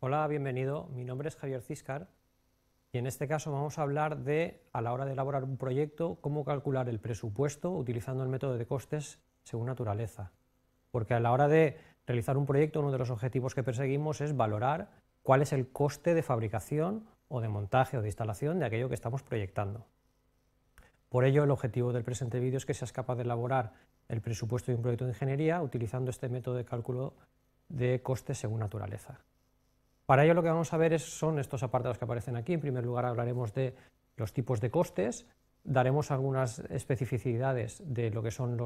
Hola, bienvenido. Mi nombre es Javier Ciscar y en este caso vamos a hablar de, a la hora de elaborar un proyecto, cómo calcular el presupuesto utilizando el método de costes según naturaleza. Porque a la hora de realizar un proyecto, uno de los objetivos que perseguimos es valorar cuál es el coste de fabricación o de montaje o de instalación de aquello que estamos proyectando. Por ello, el objetivo del presente vídeo es que seas capaz de elaborar el presupuesto de un proyecto de ingeniería utilizando este método de cálculo de costes según naturaleza. Para ello lo que vamos a ver son estos apartados que aparecen aquí. En primer lugar hablaremos de los tipos de costes, daremos algunas especificidades de lo que son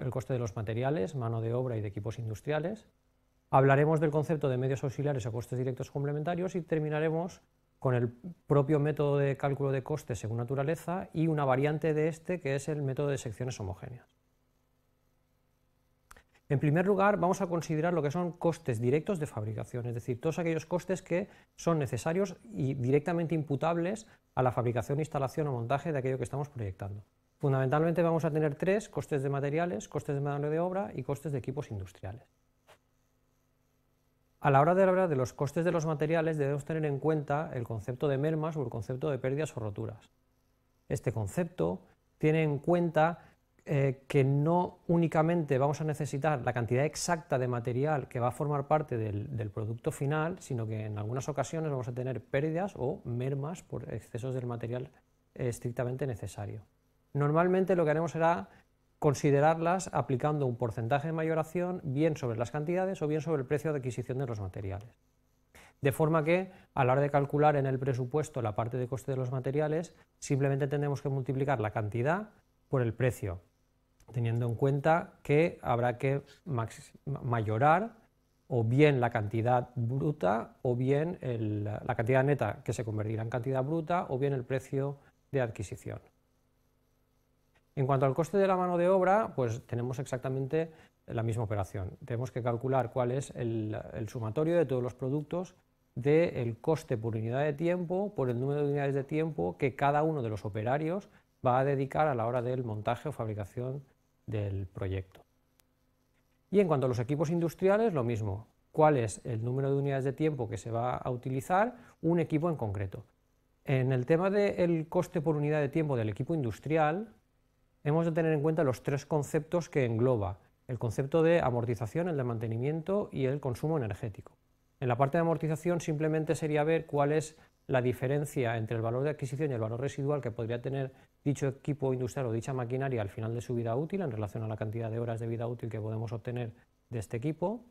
el coste de los materiales, mano de obra y de equipos industriales. Hablaremos del concepto de medios auxiliares o costes directos complementarios y terminaremos con el propio método de cálculo de costes según naturaleza y una variante de este que es el método de secciones homogéneas. En primer lugar, vamos a considerar lo que son costes directos de fabricación, es decir, todos aquellos costes que son necesarios y directamente imputables a la fabricación, instalación o montaje de aquello que estamos proyectando. Fundamentalmente vamos a tener tres, costes de materiales, costes de mano de obra y costes de equipos industriales. A la hora de hablar de los costes de los materiales debemos tener en cuenta el concepto de mermas o el concepto de pérdidas o roturas. Este concepto tiene en cuenta eh, que no únicamente vamos a necesitar la cantidad exacta de material que va a formar parte del, del, producto final, sino que en algunas ocasiones vamos a tener pérdidas o mermas por excesos del material estrictamente necesario. Normalmente lo que haremos será considerarlas aplicando un porcentaje de mayoración bien sobre las cantidades o bien sobre el precio de adquisición de los materiales. De forma que a la hora de calcular en el presupuesto la parte de coste de los materiales, simplemente tendremos que multiplicar la cantidad por el precio, teniendo en cuenta que habrá que mayorar o bien la cantidad bruta o bien la cantidad neta que se convertirá en cantidad bruta o bien el precio de adquisición. En cuanto al coste de la mano de obra, pues tenemos exactamente la misma operación. Tenemos que calcular cuál es el, sumatorio de todos los productos del coste por unidad de tiempo, por el número de unidades de tiempo que cada uno de los operarios va a dedicar a la hora del montaje o fabricación del proyecto. Y en cuanto a los equipos industriales, lo mismo. ¿Cuál es el número de unidades de tiempo que se va a utilizar un equipo en concreto? En el tema del coste por unidad de tiempo del equipo industrial, hemos de tener en cuenta los tres conceptos que engloba. El concepto de amortización, el de mantenimiento y el consumo energético. En la parte de amortización simplemente sería ver cuál es la diferencia entre el valor de adquisición y el valor residual que podría tener dicho equipo industrial o dicha maquinaria al final de su vida útil en relación a la cantidad de horas de vida útil que podemos obtener de este equipo.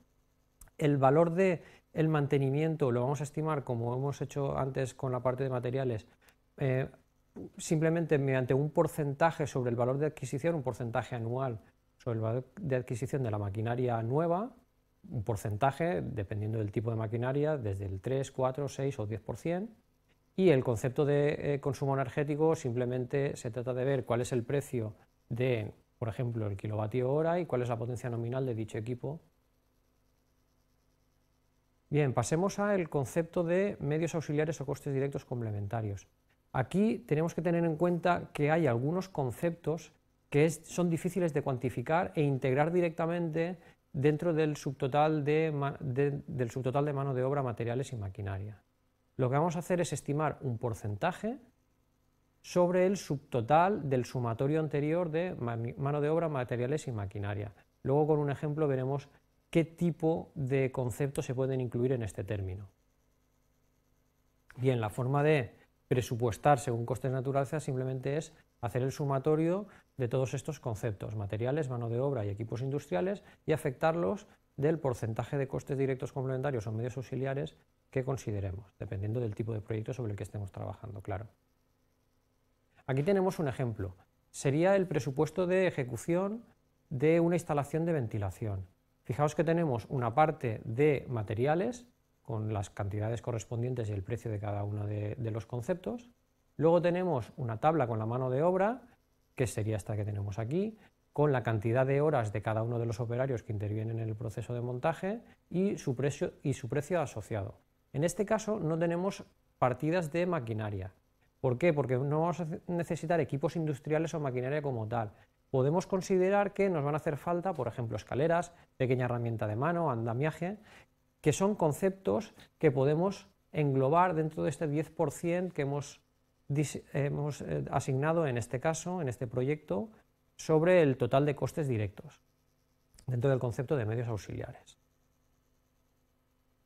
El valor del el mantenimiento lo vamos a estimar, como hemos hecho antes con la parte de materiales, eh, simplemente mediante un porcentaje sobre el valor de adquisición, un porcentaje anual sobre el valor de adquisición de la maquinaria nueva, un porcentaje dependiendo del tipo de maquinaria, desde el 3, 4, 6 o 10%. Y el concepto de eh, consumo energético simplemente se trata de ver cuál es el precio de, por ejemplo, el kilovatio hora y cuál es la potencia nominal de dicho equipo. Bien, pasemos al concepto de medios auxiliares o costes directos complementarios. Aquí tenemos que tener en cuenta que hay algunos conceptos que son difíciles de cuantificar e integrar directamente dentro del subtotal de mano de obra, materiales y maquinaria. Lo que vamos a hacer es estimar un porcentaje sobre el subtotal del sumatorio anterior de mano de obra, materiales y maquinaria. Luego con un ejemplo veremos qué tipo de conceptos se pueden incluir en este término. Bien, la forma de presupuestar según costes naturaleza simplemente es hacer el sumatorio de todos estos conceptos, materiales, mano de obra y equipos industriales, y afectarlos del porcentaje de costes directos complementarios o medios auxiliares que consideremos, dependiendo del tipo de proyecto sobre el que estemos trabajando, claro. Aquí tenemos un ejemplo. Sería el presupuesto de ejecución de una instalación de ventilación. Fijaos que tenemos una parte de materiales, con las cantidades correspondientes y el precio de cada uno de, los conceptos. Luego tenemos una tabla con la mano de obra, que sería esta que tenemos aquí, con la cantidad de horas de cada uno de los operarios que intervienen en el proceso de montaje y su precio asociado. En este caso no tenemos partidas de maquinaria. ¿Por qué? Porque no vamos a necesitar equipos industriales o maquinaria como tal. Podemos considerar que nos van a hacer falta, por ejemplo, escaleras, pequeña herramienta de mano, andamiaje, que son conceptos que podemos englobar dentro de este 10% que hemos, eh, asignado en este caso, en este proyecto, sobre el total de costes directos, dentro del concepto de medios auxiliares.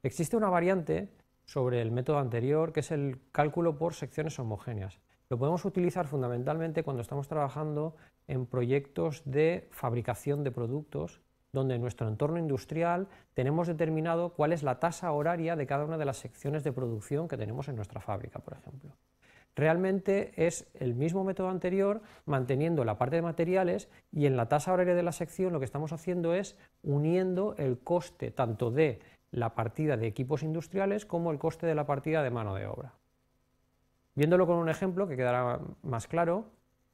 Existe una variante sobre el método anterior, que es el cálculo por secciones homogéneas. Lo podemos utilizar fundamentalmente cuando estamos trabajando en proyectos de fabricación de productos, donde en nuestro entorno industrial tenemos determinado cuál es la tasa horaria de cada una de las secciones de producción que tenemos en nuestra fábrica, por ejemplo. Realmente es el mismo método anterior, manteniendo la parte de materiales y en la tasa horaria de la sección lo que estamos haciendo es uniendo el coste tanto de la partida de equipos industriales como el coste de la partida de mano de obra. Viéndolo con un ejemplo que quedará más claro,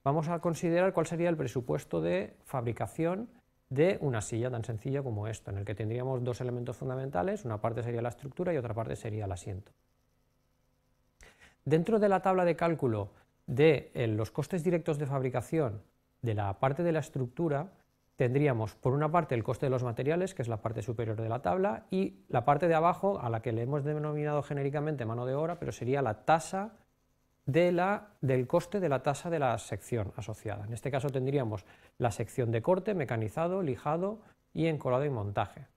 vamos a considerar cuál sería el presupuesto de fabricación de una silla tan sencilla como esta, en el que tendríamos dos elementos fundamentales, una parte sería la estructura y otra parte sería el asiento. Dentro de la tabla de cálculo de eh, los costes directos de fabricación de la parte de la estructura, tendríamos por una parte el coste de los materiales, que es la parte superior de la tabla, y la parte de abajo, a la que le hemos denominado genéricamente mano de obra, pero sería la tasa de la, del coste de la tasa de la sección asociada. En este caso tendríamos la sección de corte, mecanizado, lijado y encolado y montaje.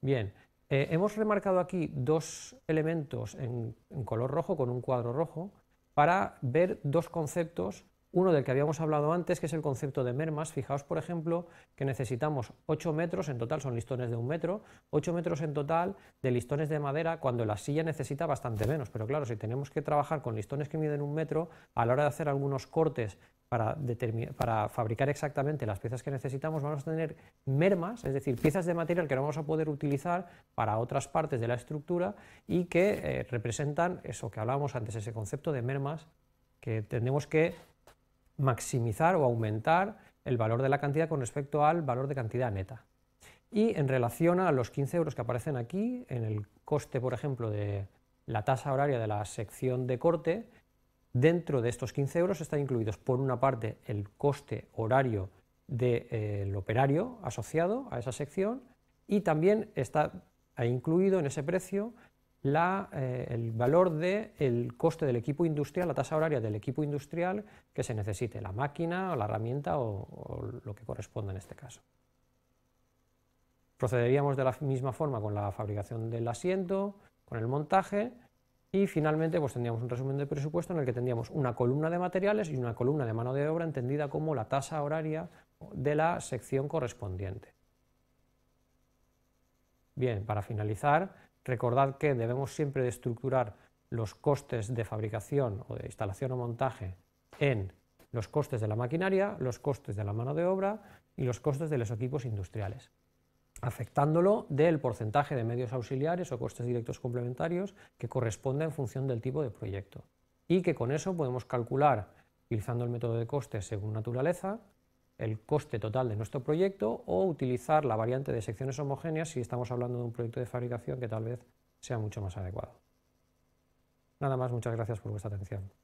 Bien, eh, hemos remarcado aquí dos elementos en color rojo con un cuadro rojo para ver dos conceptos uno del que habíamos hablado antes, que es el concepto de mermas. Fijaos, por ejemplo, que necesitamos 8 metros, en total son listones de un metro, 8 metros en total de listones de madera, cuando la silla necesita bastante menos. Pero claro, si tenemos que trabajar con listones que miden un metro, a la hora de hacer algunos cortes para, fabricar exactamente las piezas que necesitamos, vamos a tener mermas, es decir, piezas de material que no vamos a poder utilizar para otras partes de la estructura y que eh, representan eso que hablábamos antes, ese concepto de mermas que tenemos que maximizar o aumentar el valor de la cantidad con respecto al valor de cantidad neta. Y en relación a los 15 euros que aparecen aquí, en el coste, por ejemplo, de la tasa horaria de la sección de corte, dentro de estos 15 euros están incluidos, por una parte, el coste horario del eh, operario asociado a esa sección y también está incluido en ese precio eh, el valor del coste del equipo industrial, la tasa horaria del equipo industrial que se necesite, la máquina o la herramienta o, lo que corresponda en este caso. Procederíamos de la misma forma con la fabricación del asiento, con el montaje y finalmente pues tendríamos un resumen de presupuesto en el que tendríamos una columna de materiales y una columna de mano de obra entendida como la tasa horaria de la sección correspondiente. Bien, para finalizar, Recordad que debemos siempre de estructurar los costes de fabricación o de instalación o montaje en los costes de la maquinaria, los costes de la mano de obra y los costes de los equipos industriales, afectándolo del porcentaje de medios auxiliares o costes directos complementarios que corresponda en función del tipo de proyecto. Y que con eso podemos calcular, utilizando el método de costes según naturaleza, el coste total de nuestro proyecto o utilizar la variante de secciones homogéneas si estamos hablando de un proyecto de fabricación que tal vez sea mucho más adecuado. Nada más, muchas gracias por vuestra atención.